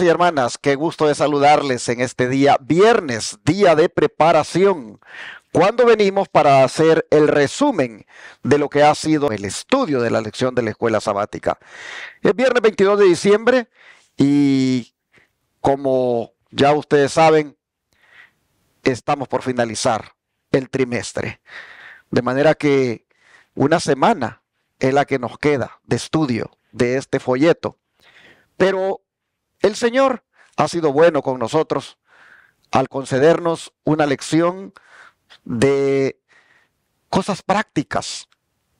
y hermanas, qué gusto de saludarles en este día, viernes, día de preparación, cuando venimos para hacer el resumen de lo que ha sido el estudio de la lección de la escuela sabática. Es viernes 22 de diciembre y como ya ustedes saben, estamos por finalizar el trimestre. De manera que una semana es la que nos queda de estudio de este folleto. Pero el Señor ha sido bueno con nosotros al concedernos una lección de cosas prácticas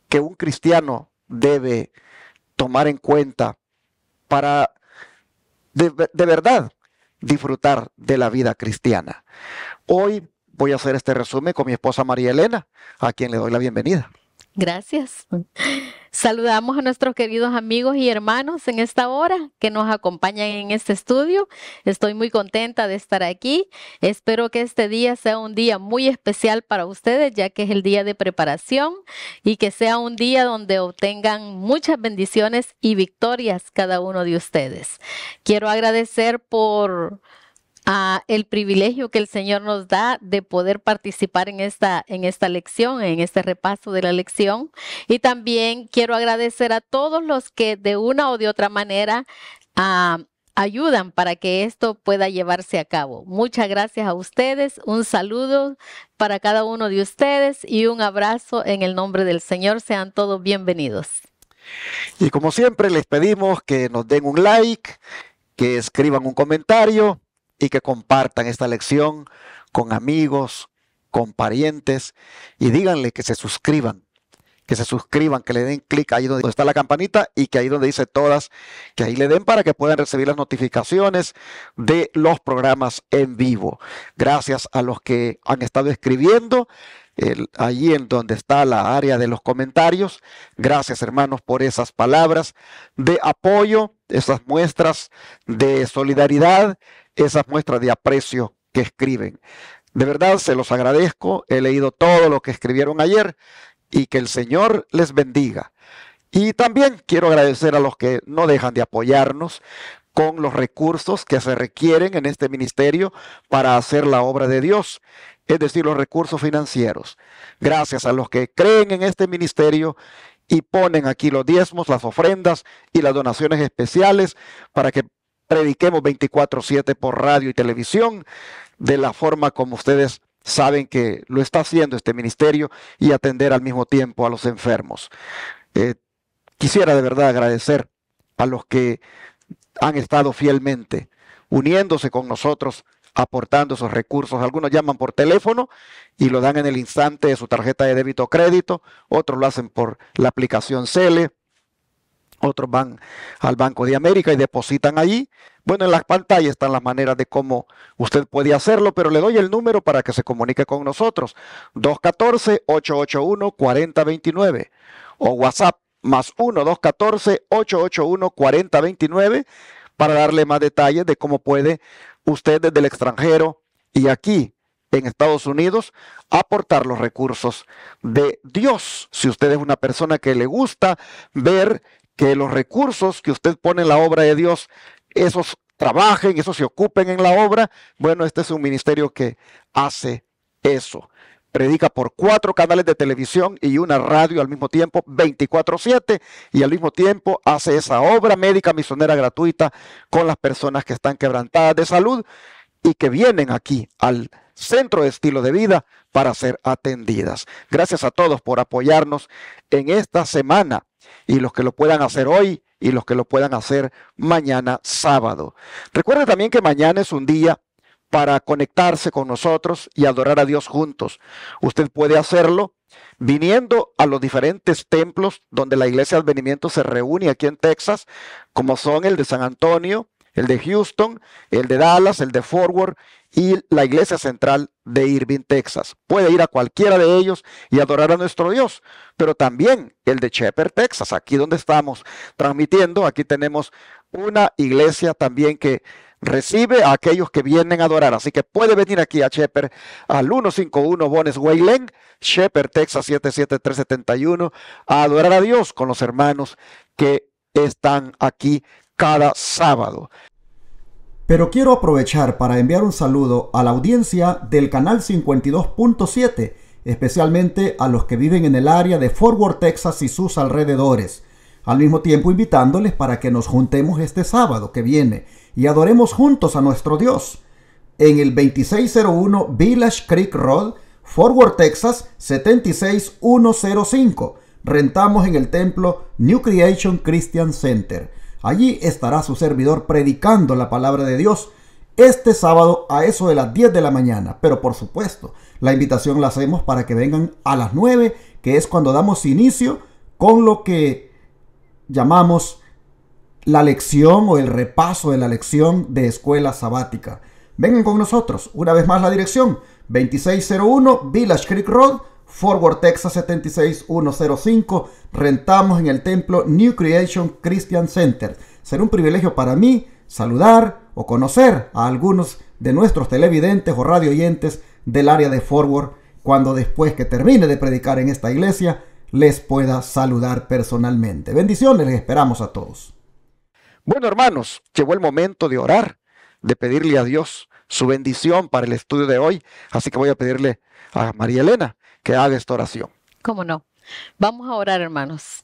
que un cristiano debe tomar en cuenta para de, verdad disfrutar de la vida cristiana. Hoy voy a hacer este resumen con mi esposa María Elena, a quien le doy la bienvenida. Gracias. Saludamos a nuestros queridos amigos y hermanos en esta hora que nos acompañan en este estudio. Estoy muy contenta de estar aquí. Espero que este día sea un día muy especial para ustedes, ya que es el día de preparación y que sea un día donde obtengan muchas bendiciones y victorias cada uno de ustedes. Quiero agradecer por a el privilegio que el Señor nos da de poder participar en esta, en esta lección, en este repaso de la lección. Y también quiero agradecer a todos los que de una o de otra manera ayudan para que esto pueda llevarse a cabo. Muchas gracias a ustedes, un saludo para cada uno de ustedes y un abrazo en el nombre del Señor. Sean todos bienvenidos. Y como siempre les pedimos que nos den un like, que escriban un comentario y que compartan esta lección con amigos, con parientes y díganle que se suscriban, que se suscriban, que le den clic ahí donde está la campanita y que ahí donde dice todas, que ahí le den para que puedan recibir las notificaciones de los programas en vivo. Gracias a los que han estado escribiendo. El, allí en donde está la área de los comentarios. Gracias hermanos por esas palabras de apoyo, esas muestras de solidaridad esas muestras de aprecio que escriben. De verdad, se los agradezco. He leído todo lo que escribieron ayer y que el Señor les bendiga. Y también quiero agradecer a los que no dejan de apoyarnos con los recursos que se requieren en este ministerio para hacer la obra de Dios, es decir, los recursos financieros. Gracias a los que creen en este ministerio y ponen aquí los diezmos, las ofrendas y las donaciones especiales para que prediquemos 24/7 por radio y televisión, de la forma como ustedes saben que lo está haciendo este ministerio y atender al mismo tiempo a los enfermos. Eh, quisiera de verdad agradecer a los que han estado fielmente uniéndose con nosotros, aportando esos recursos. Algunos llaman por teléfono y lo dan en el instante de su tarjeta de débito o crédito, otros lo hacen por la aplicación Cele, otros van al Banco de América y depositan allí. Bueno, en las pantallas están las maneras de cómo usted puede hacerlo, pero le doy el número para que se comunique con nosotros. 214-881-4029 o WhatsApp más 1-214-881-4029 para darle más detalles de cómo puede usted desde el extranjero y aquí en Estados Unidos aportar los recursos de Dios. Si usted es una persona que le gusta ver que los recursos que usted pone en la obra de Dios, esos trabajen, esos se ocupen en la obra. Bueno, este es un ministerio que hace eso. Predica por cuatro canales de televisión y una radio al mismo tiempo, 24/7, y al mismo tiempo hace esa obra médica misionera gratuita con las personas que están quebrantadas de salud y que vienen aquí al centro de estilo de vida para ser atendidas. Gracias a todos por apoyarnos en esta semana y los que lo puedan hacer hoy y los que lo puedan hacer mañana sábado. Recuerde también que mañana es un día para conectarse con nosotros y adorar a Dios juntos. Usted puede hacerlo viniendo a los diferentes templos donde la iglesia de advenimiento se reúne aquí en Texas, como son el de San Antonio, el de Houston, el de Dallas, el de Forward y la iglesia central de Irving, Texas. Puede ir a cualquiera de ellos y adorar a nuestro Dios, pero también el de Shepherd, Texas, aquí donde estamos transmitiendo, aquí tenemos una iglesia también que recibe a aquellos que vienen a adorar. Así que puede venir aquí a Shepherd al 151 Bones Wayland, Shepherd, Texas 77371, a adorar a Dios con los hermanos que están aquí cada sábado. Pero quiero aprovechar para enviar un saludo a la audiencia del canal 52.7, especialmente a los que viven en el área de Fort Worth, Texas y sus alrededores. Al mismo tiempo invitándoles para que nos juntemos este sábado que viene y adoremos juntos a nuestro Dios. En el 2601 Village Creek Road, Fort Worth, Texas 76105. Rentamos en el templo New Creation Christian Center. Allí estará su servidor predicando la palabra de Dios este sábado a eso de las 10 de la mañana. Pero por supuesto, la invitación la hacemos para que vengan a las 9, que es cuando damos inicio con lo que llamamos la lección o el repaso de la lección de escuela sabática. Vengan con nosotros. Una vez más la dirección, 2601 Village Creek Road, Forward Texas 76105. Rentamos en el templo New Creation Christian Center. Será un privilegio para mí saludar o conocer a algunos de nuestros televidentes o radio oyentes del área de Forward cuando después que termine de predicar en esta iglesia les pueda saludar personalmente. Bendiciones, les esperamos a todos. Bueno, hermanos, llegó el momento de orar, de pedirle a Dios su bendición para el estudio de hoy, así que voy a pedirle a María Elena que haga esta oración. ¿Cómo no? Vamos a orar, hermanos.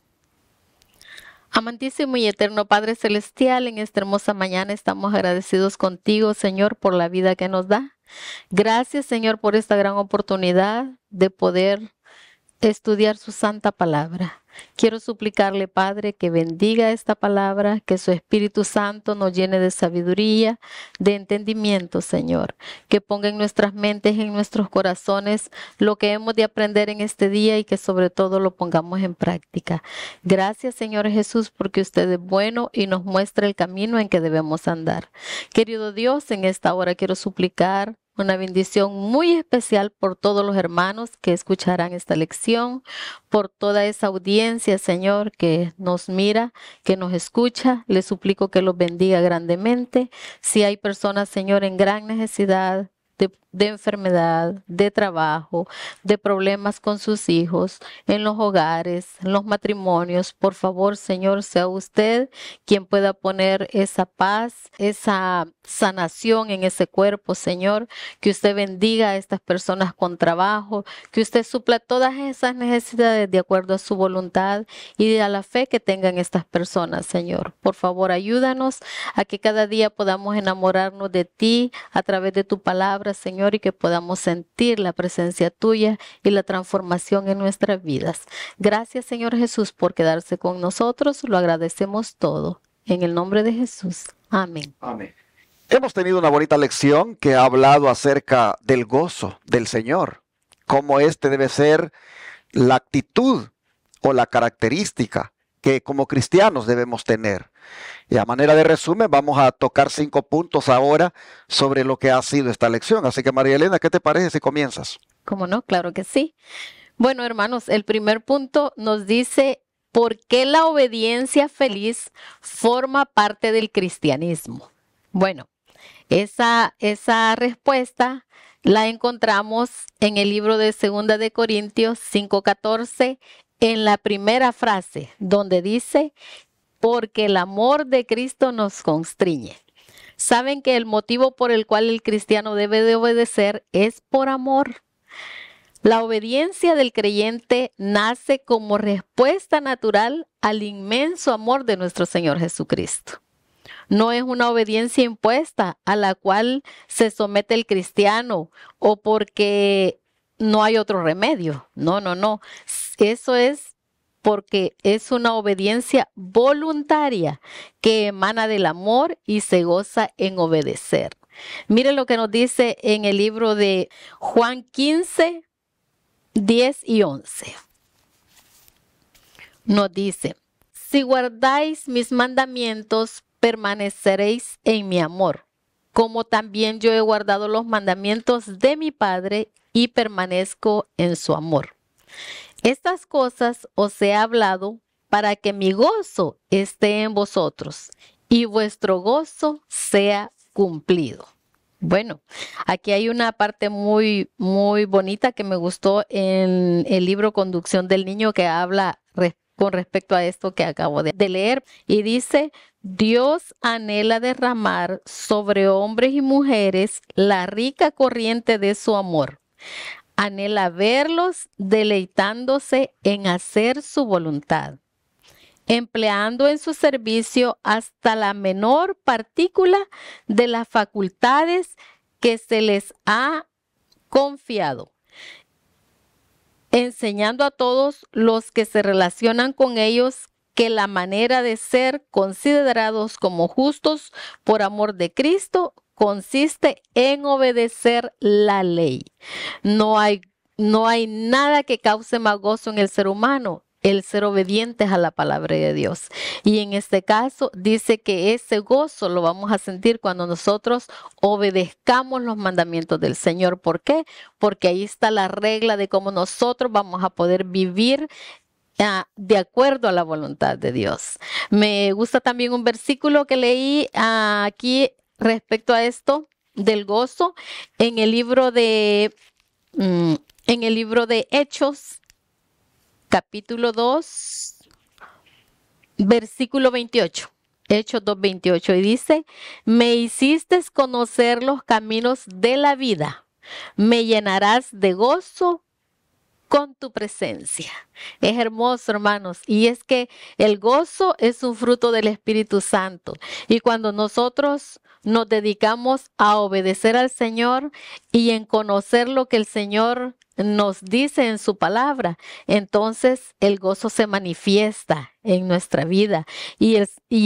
Amantísimo y eterno Padre Celestial, en esta hermosa mañana estamos agradecidos contigo, Señor, por la vida que nos da. Gracias, Señor, por esta gran oportunidad de poder estudiar su santa palabra. Quiero suplicarle, Padre, que bendiga esta palabra, que su Espíritu Santo nos llene de sabiduría, de entendimiento, Señor. Que ponga en nuestras mentes, en nuestros corazones, lo que hemos de aprender en este día y que sobre todo lo pongamos en práctica. Gracias, Señor Jesús, porque usted es bueno y nos muestra el camino en que debemos andar. Querido Dios, en esta hora quiero suplicar una bendición muy especial por todos los hermanos que escucharán esta lección, por toda esa audiencia Señor, que nos mira, que nos escucha. Le suplico que los bendiga grandemente. Si hay personas, Señor, en gran necesidad de de enfermedad, de trabajo, de problemas con sus hijos, en los hogares, en los matrimonios. Por favor, Señor, sea usted quien pueda poner esa paz, esa sanación en ese cuerpo, Señor. Que usted bendiga a estas personas con trabajo, que usted supla todas esas necesidades de acuerdo a su voluntad y a la fe que tengan estas personas, Señor. Por favor, ayúdanos a que cada día podamos enamorarnos de ti a través de tu palabra, Señor y que podamos sentir la presencia tuya y la transformación en nuestras vidas. Gracias, Señor Jesús, por quedarse con nosotros. Lo agradecemos todo. En el nombre de Jesús. Amén. Amén. Hemos tenido una bonita lección que ha hablado acerca del gozo del Señor, cómo este debe ser la actitud o la característica que como cristianos debemos tener. Y a manera de resumen, vamos a tocar cinco puntos ahora sobre lo que ha sido esta lección. Así que María Elena, ¿qué te parece si comienzas? ¿Cómo no? Claro que sí. Bueno, hermanos, el primer punto nos dice por qué la obediencia feliz forma parte del cristianismo. Bueno, esa, esa respuesta la encontramos en el libro de Segunda de Corintios 5:14 en la primera frase donde dice, porque el amor de Cristo nos constriñe. Saben que el motivo por el cual el cristiano debe de obedecer es por amor. La obediencia del creyente nace como respuesta natural al inmenso amor de nuestro Señor Jesucristo. No es una obediencia impuesta a la cual se somete el cristiano o porque no hay otro remedio. No, no, no eso es porque es una obediencia voluntaria que emana del amor y se goza en obedecer. Mire lo que nos dice en el libro de Juan 15, 10 y 11. Nos dice, si guardáis mis mandamientos, permaneceréis en mi amor, como también yo he guardado los mandamientos de mi Padre y permanezco en su amor. Estas cosas os he hablado para que mi gozo esté en vosotros y vuestro gozo sea cumplido. Bueno, aquí hay una parte muy, muy bonita que me gustó en el libro Conducción del Niño que habla con respecto a esto que acabo de leer y dice, Dios anhela derramar sobre hombres y mujeres la rica corriente de su amor anhela verlos deleitándose en hacer su voluntad, empleando en su servicio hasta la menor partícula de las facultades que se les ha confiado, enseñando a todos los que se relacionan con ellos que la manera de ser considerados como justos por amor de Cristo consiste en obedecer la ley. No hay, no hay nada que cause más gozo en el ser humano el ser obedientes a la palabra de Dios. Y en este caso dice que ese gozo lo vamos a sentir cuando nosotros obedezcamos los mandamientos del Señor. ¿Por qué? Porque ahí está la regla de cómo nosotros vamos a poder vivir ah, de acuerdo a la voluntad de Dios. Me gusta también un versículo que leí ah, aquí respecto a esto del gozo en el libro de mm, en el libro de Hechos capítulo 2 versículo 28. Hechos 28, y dice, "Me hiciste conocer los caminos de la vida. Me llenarás de gozo con tu presencia. Es hermoso, hermanos. Y es que el gozo es un fruto del Espíritu Santo. Y cuando nosotros nos dedicamos a obedecer al Señor y en conocer lo que el Señor nos dice en su palabra, entonces el gozo se manifiesta en nuestra vida. Y,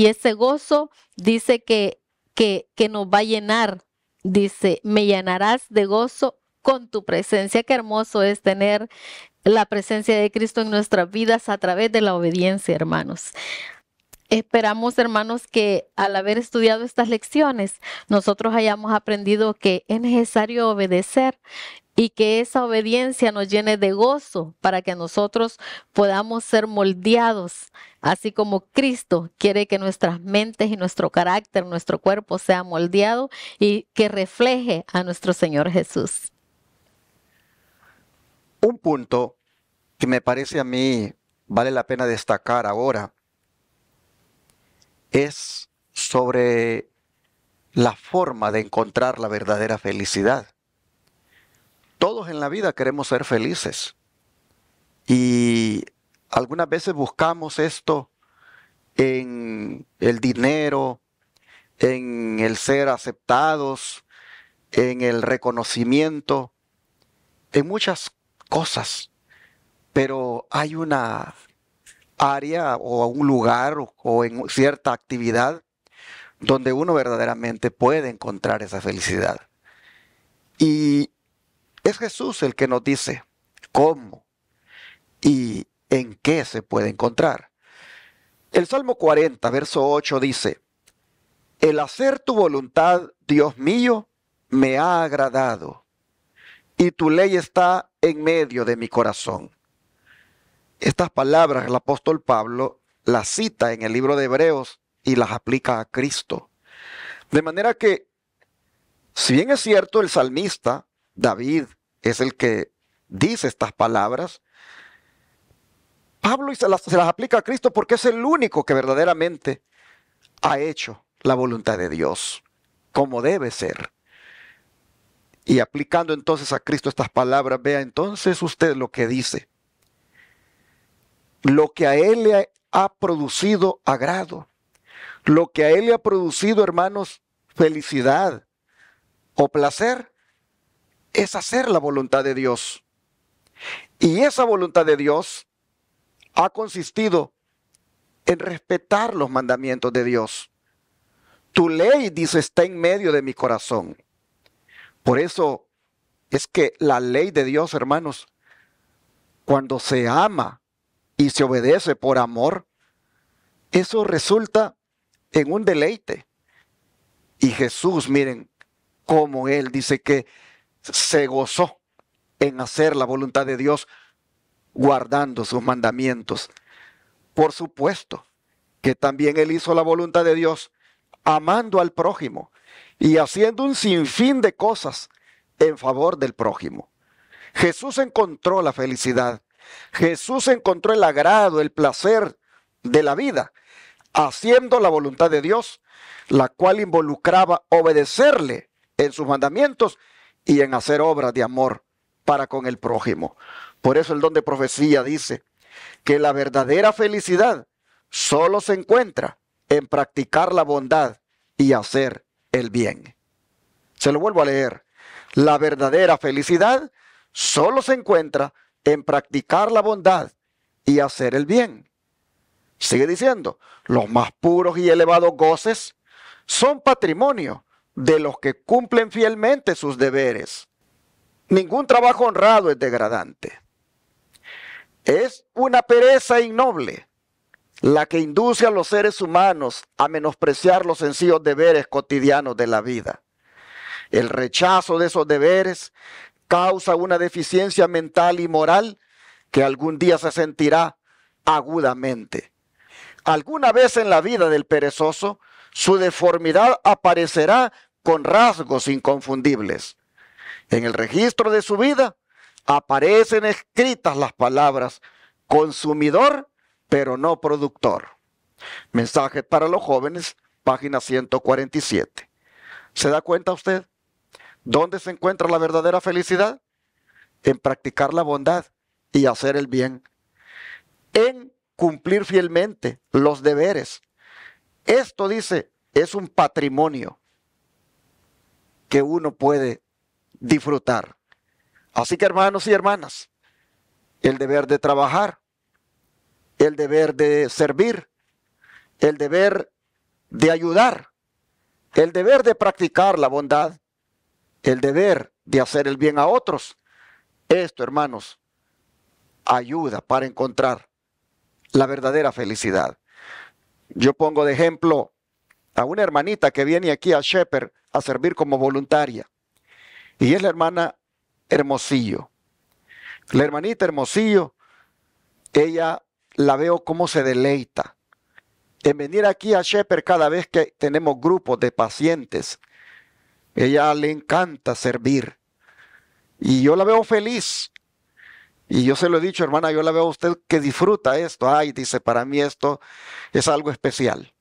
ese gozo dice que, que, que nos va a llenar. Dice, me llenarás de gozo con tu presencia. Qué hermoso es tener la presencia de Cristo en nuestras vidas a través de la obediencia, hermanos. Esperamos, hermanos, que al haber estudiado estas lecciones, nosotros hayamos aprendido que es necesario obedecer y que esa obediencia nos llene de gozo para que nosotros podamos ser moldeados, así como Cristo quiere que nuestras mentes y nuestro carácter, nuestro cuerpo sea moldeado y que refleje a nuestro Señor Jesús. Un punto que me parece a mí vale la pena destacar ahora es sobre la forma de encontrar la verdadera felicidad. Todos en la vida queremos ser felices y algunas veces buscamos esto en el dinero, en el ser aceptados, en el reconocimiento, en muchas cosas, pero hay una área o un lugar o en cierta actividad donde uno verdaderamente puede encontrar esa felicidad. Y es Jesús el que nos dice cómo y en qué se puede encontrar. El Salmo 40, verso 8 dice, El hacer tu voluntad, Dios mío, me ha agradado, y tu ley está en medio de mi corazón. Estas palabras el apóstol Pablo las cita en el libro de Hebreos y las aplica a Cristo. De manera que, si bien es cierto, el salmista, David, es el que dice estas palabras, Pablo se las, aplica a Cristo porque es el único que verdaderamente ha hecho la voluntad de Dios, como debe ser. Y aplicando entonces a Cristo estas palabras, vea entonces usted lo que dice. Lo que a Él le ha producido agrado, lo que a Él le ha producido, hermanos, felicidad o placer, es hacer la voluntad de Dios. Y esa voluntad de Dios ha consistido en respetar los mandamientos de Dios. Tu ley, dice, está en medio de mi corazón. Por eso es que la ley de Dios, hermanos, cuando se ama y se obedece por amor, eso resulta en un deleite. Y Jesús, miren, cómo Él dice que se gozó en hacer la voluntad de Dios guardando sus mandamientos. Por supuesto que también Él hizo la voluntad de Dios amando al prójimo, y haciendo un sinfín de cosas en favor del prójimo. Jesús encontró la felicidad, Jesús encontró el agrado, el placer de la vida, haciendo la voluntad de Dios, la cual involucraba obedecerle en sus mandamientos y en hacer obras de amor para con el prójimo. Por eso el don de profecía dice que la verdadera felicidad solo se encuentra en practicar la bondad y hacer el bien. Se lo vuelvo a leer. La verdadera felicidad solo se encuentra en practicar la bondad y hacer el bien. Sigue diciendo, los más puros y elevados goces son patrimonio de los que cumplen fielmente sus deberes. Ningún trabajo honrado es degradante. Es una pereza ignoble la que induce a los seres humanos a menospreciar los sencillos deberes cotidianos de la vida. El rechazo de esos deberes causa una deficiencia mental y moral que algún día se sentirá agudamente. Alguna vez en la vida del perezoso, su deformidad aparecerá con rasgos inconfundibles. En el registro de su vida aparecen escritas las palabras consumidor pero no productor. Mensaje para los jóvenes, página 147. ¿Se da cuenta usted? ¿Dónde se encuentra la verdadera felicidad? En practicar la bondad y hacer el bien. En cumplir fielmente los deberes. Esto dice, es un patrimonio que uno puede disfrutar. Así que hermanos y hermanas, el deber de trabajar, el deber de servir, el deber de ayudar, el deber de practicar la bondad, el deber de hacer el bien a otros. Esto, hermanos, ayuda para encontrar la verdadera felicidad. Yo pongo de ejemplo a una hermanita que viene aquí a Shepherd a servir como voluntaria. Y es la hermana Hermosillo. La hermanita Hermosillo, ella la veo cómo se deleita en venir aquí a Shepherd cada vez que tenemos grupos de pacientes. Ella le encanta servir. Y yo la veo feliz. Y yo se lo he dicho, hermana, yo la veo a usted que disfruta esto. Ay, dice, para mí esto es algo especial.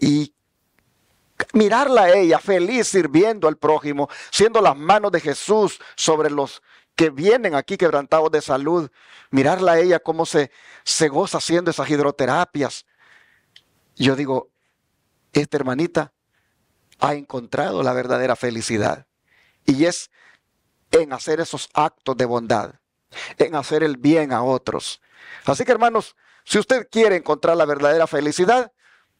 Y mirarla a ella feliz sirviendo al prójimo, siendo las manos de Jesús sobre los que vienen aquí quebrantados de salud, mirarla a ella cómo se, se goza haciendo esas hidroterapias. Yo digo, esta hermanita ha encontrado la verdadera felicidad y es en hacer esos actos de bondad, en hacer el bien a otros. Así que hermanos, si usted quiere encontrar la verdadera felicidad,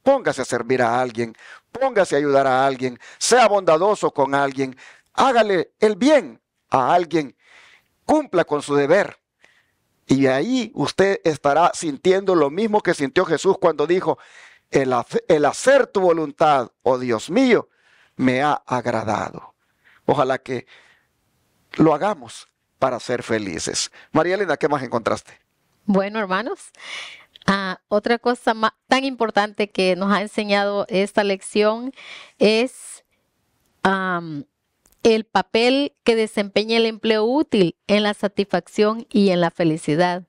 póngase a servir a alguien, póngase a ayudar a alguien, sea bondadoso con alguien, hágale el bien a alguien cumpla con su deber. Y ahí usted estará sintiendo lo mismo que sintió Jesús cuando dijo, el, hacer tu voluntad, oh Dios mío, me ha agradado. Ojalá que lo hagamos para ser felices. María Elena, ¿qué más encontraste? Bueno, hermanos, ah, otra cosa tan importante que nos ha enseñado esta lección es el papel que desempeña el empleo útil en la satisfacción y en la felicidad.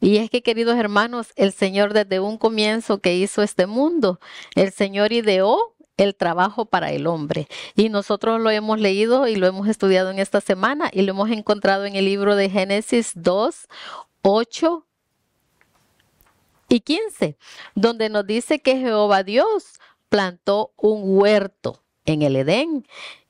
Y es que, queridos hermanos, el Señor desde un comienzo que hizo este mundo, el Señor ideó el trabajo para el hombre. Y nosotros lo hemos leído y lo hemos estudiado en esta semana y lo hemos encontrado en el libro de Génesis 2, 8 y 15, donde nos dice que Jehová Dios plantó un huerto en el Edén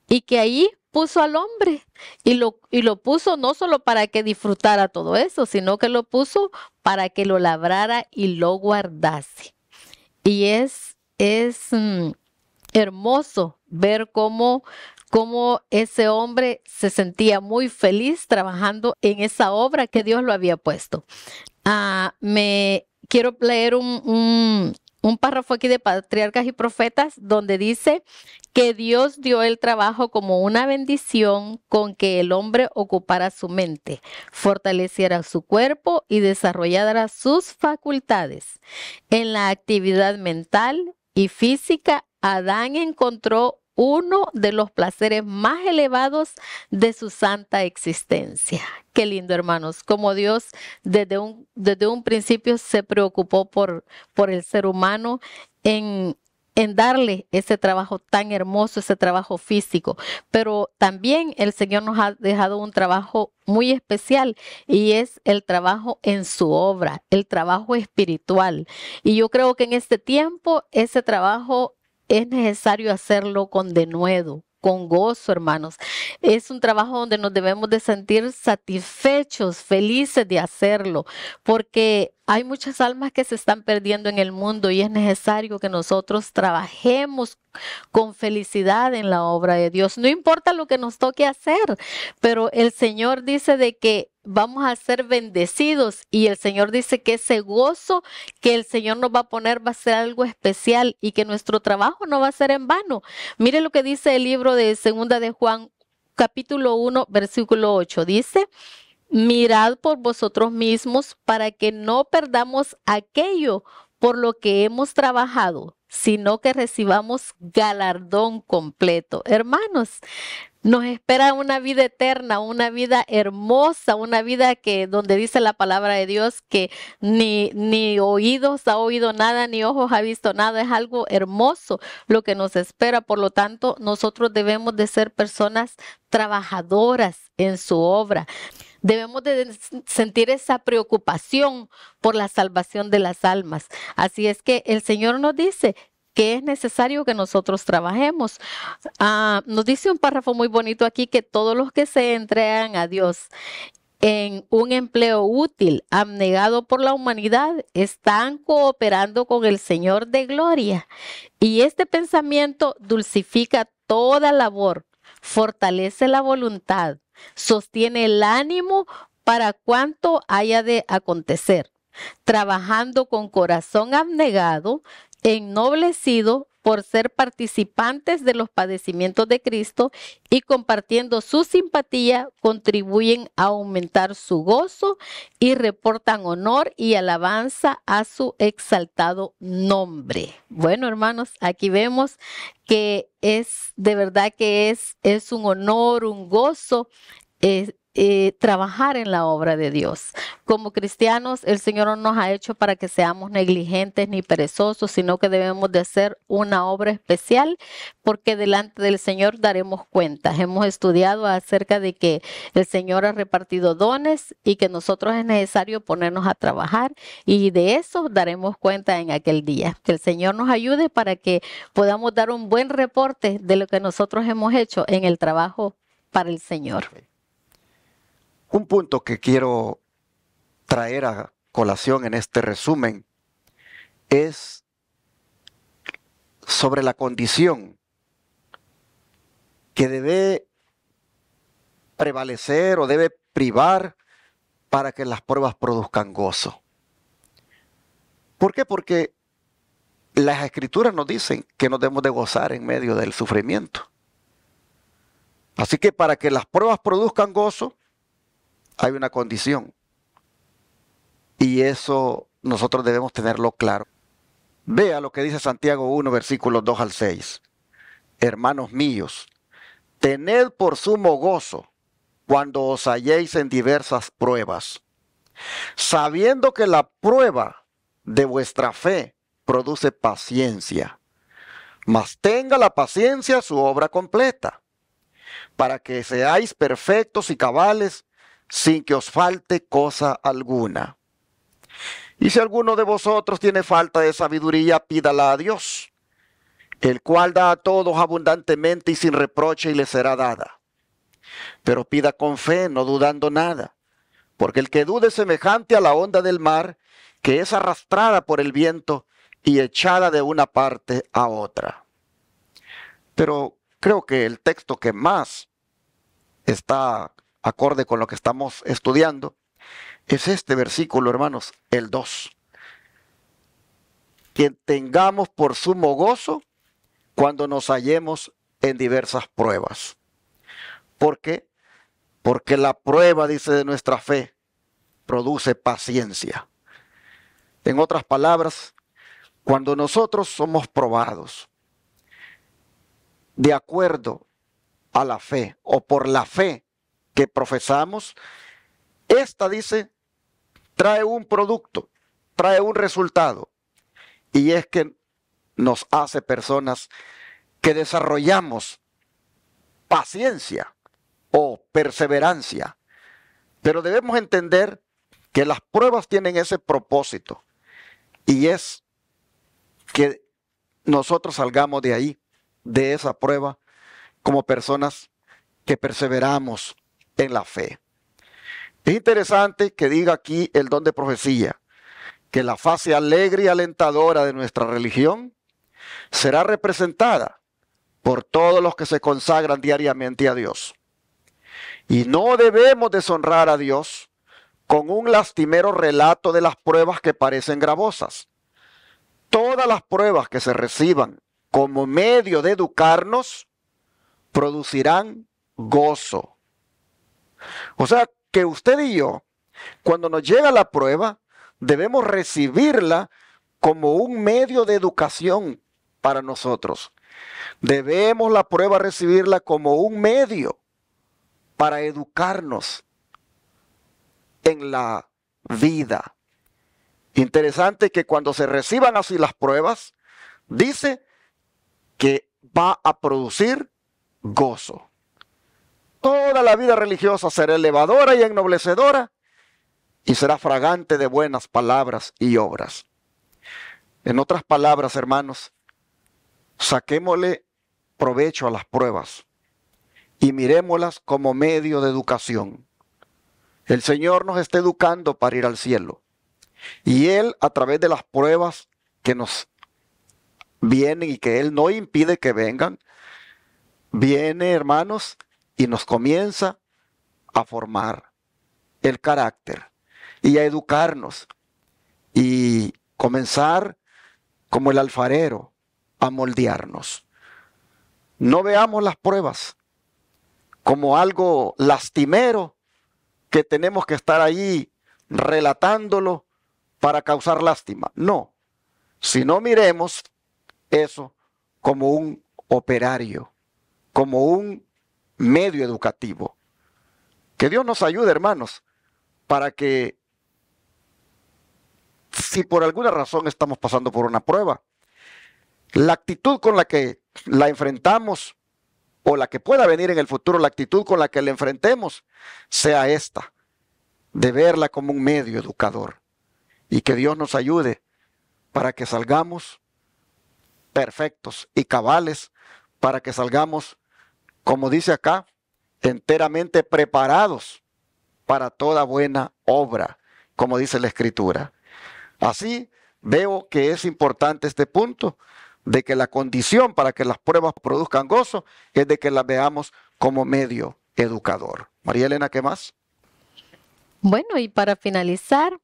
y que ahí puso al hombre y lo, y lo puso no solo para que disfrutara todo eso, sino que lo puso para que lo labrara y lo guardase. Y es, es mm, hermoso ver cómo, cómo ese hombre se sentía muy feliz trabajando en esa obra que Dios lo había puesto. Ah, me quiero leer un, un párrafo aquí de Patriarcas y Profetas donde dice que Dios dio el trabajo como una bendición con que el hombre ocupara su mente, fortaleciera su cuerpo y desarrollara sus facultades. En la actividad mental y física, Adán encontró uno de los placeres más elevados de su santa existencia. Qué lindo, hermanos, como Dios desde un, principio se preocupó por, por el ser humano en, en darle ese trabajo tan hermoso, ese trabajo físico. Pero también el Señor nos ha dejado un trabajo muy especial y es el trabajo en su obra, el trabajo espiritual. Y yo creo que en este tiempo ese trabajo es necesario hacerlo con denuedo, con gozo, hermanos. Es un trabajo donde nos debemos de sentir satisfechos, felices de hacerlo, porque hay muchas almas que se están perdiendo en el mundo y es necesario que nosotros trabajemos con felicidad en la obra de Dios. No importa lo que nos toque hacer, pero el Señor dice de que vamos a ser bendecidos y el Señor dice que ese gozo que el Señor nos va a poner va a ser algo especial y que nuestro trabajo no va a ser en vano. Mire lo que dice el libro de Segunda de Juan, capítulo 1, versículo 8. Dice, mirad por vosotros mismos para que no perdamos aquello por lo que hemos trabajado, sino que recibamos galardón completo. Hermanos, nos espera una vida eterna, una vida hermosa, una vida que donde dice la palabra de Dios que ni, ni oídos ha oído nada, ni ojos ha visto nada. Es algo hermoso lo que nos espera. Por lo tanto, nosotros debemos de ser personas trabajadoras en su obra. Debemos de sentir esa preocupación por la salvación de las almas. Así es que el Señor nos dice que es necesario que nosotros trabajemos. Ah, nos dice un párrafo muy bonito aquí que todos los que se entregan a Dios en un empleo útil, abnegado por la humanidad, están cooperando con el Señor de Gloria. Y este pensamiento dulcifica toda labor, fortalece la voluntad, sostiene el ánimo para cuanto haya de acontecer. Trabajando con corazón abnegado, ennoblecido por ser participantes de los padecimientos de Cristo y compartiendo su simpatía, contribuyen a aumentar su gozo y reportan honor y alabanza a su exaltado nombre. Bueno, hermanos, aquí vemos que es de verdad que es, es un honor, un gozo es. Eh, eh, trabajar en la obra de Dios. Como cristianos, el Señor no nos ha hecho para que seamos negligentes ni perezosos, sino que debemos de hacer una obra especial porque delante del Señor daremos cuentas. Hemos estudiado acerca de que el Señor ha repartido dones y que nosotros es necesario ponernos a trabajar y de eso daremos cuenta en aquel día. Que el Señor nos ayude para que podamos dar un buen reporte de lo que nosotros hemos hecho en el trabajo para el Señor. Un punto que quiero traer a colación en este resumen es sobre la condición que debe prevalecer o debe privar para que las pruebas produzcan gozo. ¿Por qué? Porque las escrituras nos dicen que nos debemos de gozar en medio del sufrimiento. Así que para que las pruebas produzcan gozo, hay una condición. Y eso nosotros debemos tenerlo claro. Vea lo que dice Santiago 1, versículos 2 al 6. Hermanos míos, tened por sumo gozo cuando os halléis en diversas pruebas, sabiendo que la prueba de vuestra fe produce paciencia. Mas tenga la paciencia su obra completa, para que seáis perfectos y cabales sin que os falte cosa alguna. Y si alguno de vosotros tiene falta de sabiduría, pídala a Dios, el cual da a todos abundantemente y sin reproche y le será dada. Pero pida con fe, no dudando nada, porque el que dude es semejante a la onda del mar, que es arrastrada por el viento y echada de una parte a otra. Pero creo que el texto que más está acorde con lo que estamos estudiando, es este versículo, hermanos, el 2. Quien tengamos por sumo gozo cuando nos hallemos en diversas pruebas. ¿Por qué? Porque la prueba, dice, de nuestra fe produce paciencia. En otras palabras, cuando nosotros somos probados de acuerdo a la fe o por la fe que profesamos, esta dice, trae un producto, trae un resultado, y es que nos hace personas que desarrollamos paciencia o perseverancia. Pero debemos entender que las pruebas tienen ese propósito y es que nosotros salgamos de ahí, de esa prueba, como personas que perseveramos, en la fe. Es interesante que diga aquí el don de profecía, que la fase alegre y alentadora de nuestra religión será representada por todos los que se consagran diariamente a Dios. Y no debemos deshonrar a Dios con un lastimero relato de las pruebas que parecen gravosas. Todas las pruebas que se reciban como medio de educarnos producirán gozo, o sea, que usted y yo, cuando nos llega la prueba, debemos recibirla como un medio de educación para nosotros. Debemos la prueba recibirla como un medio para educarnos en la vida. Interesante que cuando se reciban así las pruebas, dice que va a producir gozo. Toda la vida religiosa será elevadora y ennoblecedora y será fragante de buenas palabras y obras. En otras palabras, hermanos, saquémosle provecho a las pruebas y mirémolas como medio de educación. El Señor nos está educando para ir al cielo. Y Él, a través de las pruebas que nos vienen y que Él no impide que vengan, viene, hermanos, y nos comienza a formar el carácter y a educarnos y comenzar como el alfarero a moldearnos. No veamos las pruebas como algo lastimero que tenemos que estar ahí relatándolo para causar lástima. No, si no miremos eso como un operario, como un medio educativo. Que Dios nos ayude, hermanos, para que si por alguna razón estamos pasando por una prueba, la actitud con la que la enfrentamos o la que pueda venir en el futuro, la actitud con la que la enfrentemos, sea esta, de verla como un medio educador. Y que Dios nos ayude para que salgamos perfectos y cabales, para que salgamos como dice acá, enteramente preparados para toda buena obra, como dice la escritura. Así veo que es importante este punto de que la condición para que las pruebas produzcan gozo es de que las veamos como medio educador. María Elena, ¿qué más? Bueno, y para finalizar,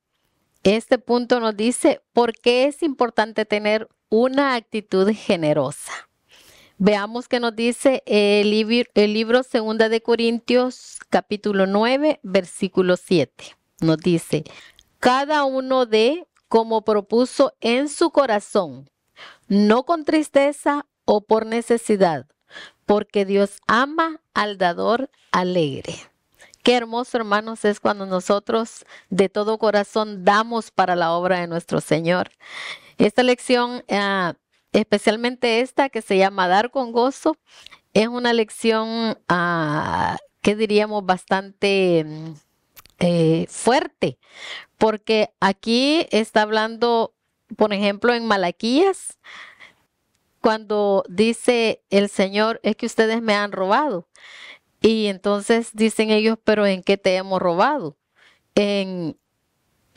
este punto nos dice por qué es importante tener una actitud generosa. Veamos qué nos dice el, libro, el libro Segunda de Corintios, capítulo 9, versículo 7. Nos dice, cada uno de como propuso en su corazón, no con tristeza o por necesidad, porque Dios ama al dador alegre. Qué hermoso, hermanos, es cuando nosotros de todo corazón damos para la obra de nuestro Señor. Esta lección... Ah, especialmente esta que se llama Dar con Gozo, es una lección, ah, que diríamos, bastante eh, fuerte, porque aquí está hablando, por ejemplo, en Malaquías, cuando dice el Señor, es que ustedes me han robado. Y entonces dicen ellos, pero ¿en qué te hemos robado? En,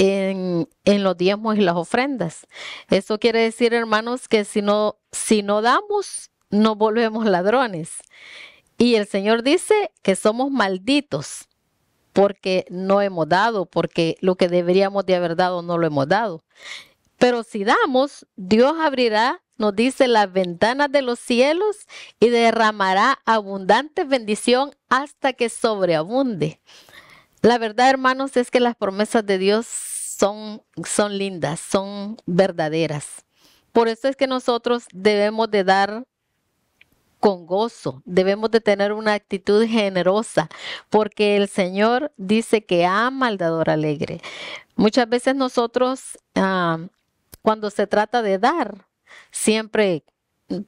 en, los diezmos y las ofrendas. Eso quiere decir, hermanos, que si no, si no damos, nos volvemos ladrones. Y el Señor dice que somos malditos porque no hemos dado, porque lo que deberíamos de haber dado no lo hemos dado. Pero si damos, Dios abrirá, nos dice, las ventanas de los cielos y derramará abundante bendición hasta que sobreabunde. La verdad, hermanos, es que las promesas de Dios son, son lindas, son verdaderas. Por eso es que nosotros debemos de dar con gozo, debemos de tener una actitud generosa, porque el Señor dice que ama al dador alegre. Muchas veces nosotros, ah, cuando se trata de dar, siempre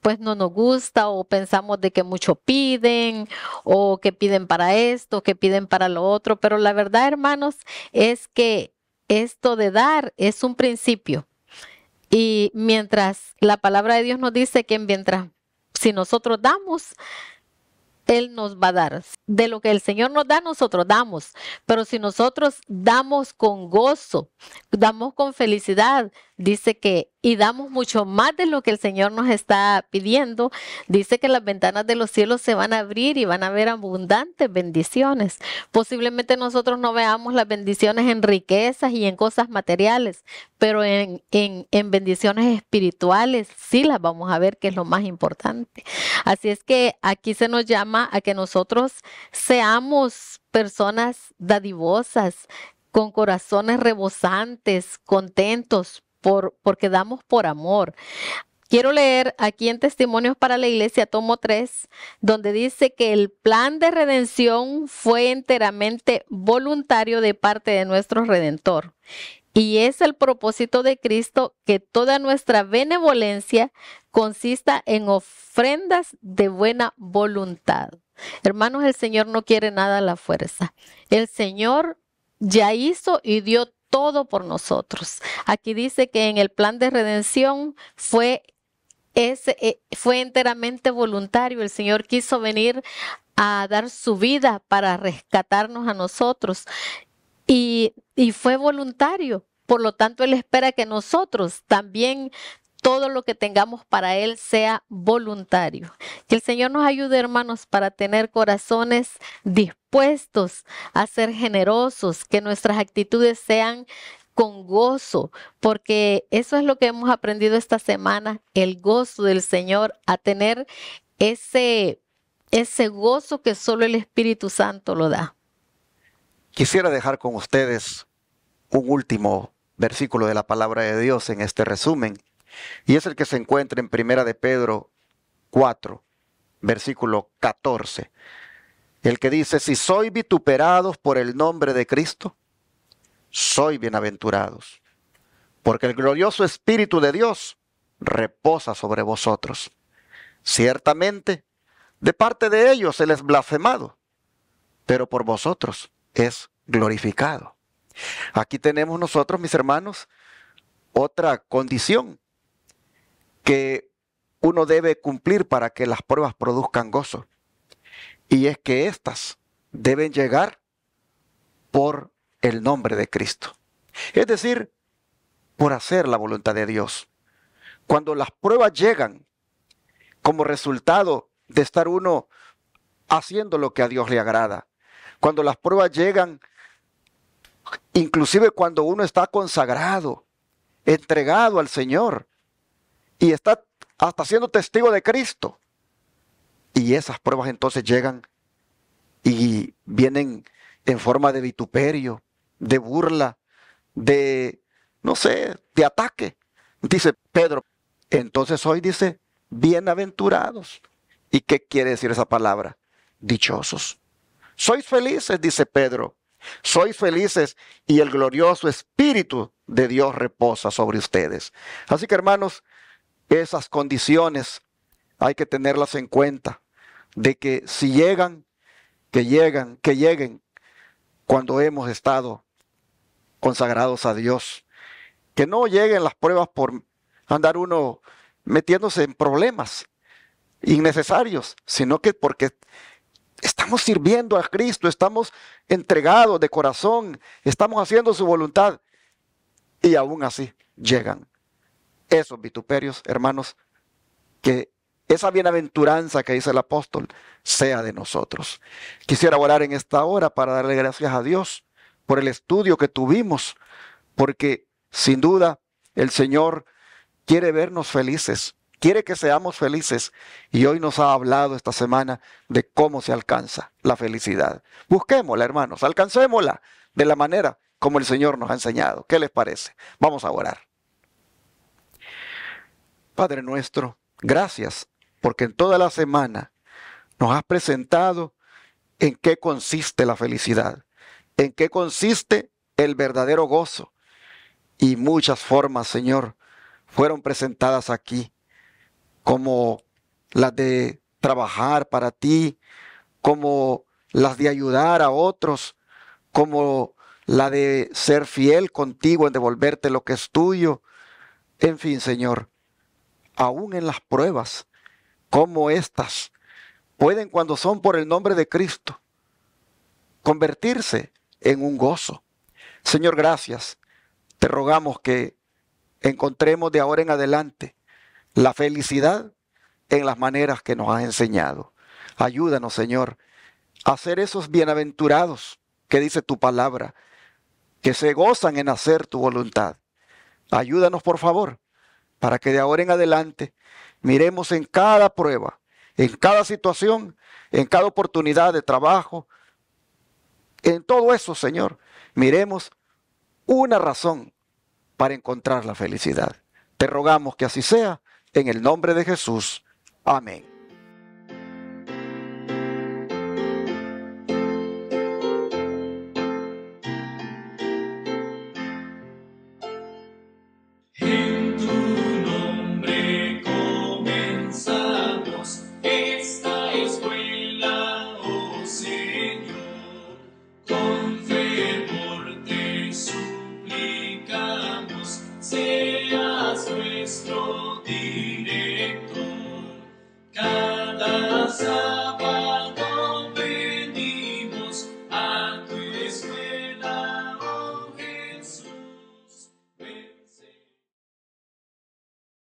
pues no nos gusta o pensamos de que mucho piden o que piden para esto, que piden para lo otro, pero la verdad, hermanos, es que esto de dar es un principio. Y mientras la palabra de Dios nos dice que mientras si nosotros damos, él nos va a dar. De lo que el Señor nos da, nosotros damos. Pero si nosotros damos con gozo, damos con felicidad, dice que, y damos mucho más de lo que el Señor nos está pidiendo, dice que las ventanas de los cielos se van a abrir y van a haber abundantes bendiciones. Posiblemente nosotros no veamos las bendiciones en riquezas y en cosas materiales, pero en, en, en bendiciones espirituales sí las vamos a ver, que es lo más importante. Así es que aquí se nos llama a que nosotros seamos personas dadivosas, con corazones rebosantes, contentos, porque damos por amor. Quiero leer aquí en Testimonios para la Iglesia, tomo 3, donde dice que el plan de redención fue enteramente voluntario de parte de nuestro Redentor. Y es el propósito de Cristo que toda nuestra benevolencia consista en ofrendas de buena voluntad. Hermanos, el Señor no quiere nada a la fuerza. El Señor ya hizo y dio todo por nosotros. Aquí dice que en el plan de redención fue, eh, fue enteramente voluntario. El Señor quiso venir a dar su vida para rescatarnos a nosotros. Y, y fue voluntario. Por lo tanto, Él espera que nosotros también todo lo que tengamos para Él sea voluntario. Que el Señor nos ayude, hermanos, para tener corazones dispuestos a ser generosos, que nuestras actitudes sean con gozo, porque eso es lo que hemos aprendido esta semana, el gozo del Señor, a tener ese, ese gozo que solo el Espíritu Santo lo da. Quisiera dejar con ustedes un último versículo de la palabra de Dios en este resumen y es el que se encuentra en Primera de Pedro 4, versículo 14. El que dice, si soy vituperados por el nombre de Cristo, soy bienaventurados, porque el glorioso Espíritu de Dios reposa sobre vosotros. Ciertamente, de parte de ellos Él es blasfemado, pero por vosotros es glorificado. Aquí tenemos nosotros, mis hermanos, otra condición que uno debe cumplir para que las pruebas produzcan gozo. Y es que éstas deben llegar por el nombre de Cristo. Es decir, por hacer la voluntad de Dios. Cuando las pruebas llegan como resultado de estar uno haciendo lo que a Dios le agrada, cuando las pruebas llegan, inclusive cuando uno está consagrado, entregado al Señor, y está hasta siendo testigo de Cristo. Y esas pruebas entonces llegan y vienen en forma de vituperio, de burla, de, no sé, de ataque. Dice Pedro, entonces hoy dice, bienaventurados. ¿Y qué quiere decir esa palabra? Dichosos. Sois felices, dice Pedro. Sois felices y el glorioso Espíritu de Dios reposa sobre ustedes. Así que hermanos, esas condiciones hay que tenerlas en cuenta, de que si llegan, que llegan, que lleguen cuando hemos estado consagrados a Dios. Que no lleguen las pruebas por andar uno metiéndose en problemas innecesarios, sino que porque estamos sirviendo a Cristo, estamos entregados de corazón, estamos haciendo su voluntad y aún así llegan esos vituperios, hermanos, que esa bienaventuranza que dice el apóstol sea de nosotros. Quisiera orar en esta hora para darle gracias a Dios por el estudio que tuvimos, porque sin duda el Señor quiere vernos felices, quiere que seamos felices y hoy nos ha hablado esta semana de cómo se alcanza la felicidad. Busquémosla, hermanos, alcancémosla de la manera como el Señor nos ha enseñado. ¿Qué les parece? Vamos a orar. Padre nuestro, gracias porque en toda la semana nos has presentado en qué consiste la felicidad, en qué consiste el verdadero gozo. Y muchas formas, Señor, fueron presentadas aquí, como las de trabajar para ti, como las de ayudar a otros, como la de ser fiel contigo en devolverte lo que es tuyo. En fin, Señor, aún en las pruebas como estas, pueden cuando son por el nombre de Cristo convertirse en un gozo. Señor, gracias. Te rogamos que encontremos de ahora en adelante la felicidad en las maneras que nos has enseñado. Ayúdanos, Señor, a ser esos bienaventurados que dice tu palabra, que se gozan en hacer tu voluntad. Ayúdanos, por favor, para que de ahora en adelante miremos en cada prueba, en cada situación, en cada oportunidad de trabajo, en todo eso, Señor, miremos una razón para encontrar la felicidad. Te rogamos que así sea, en el nombre de Jesús. Amén.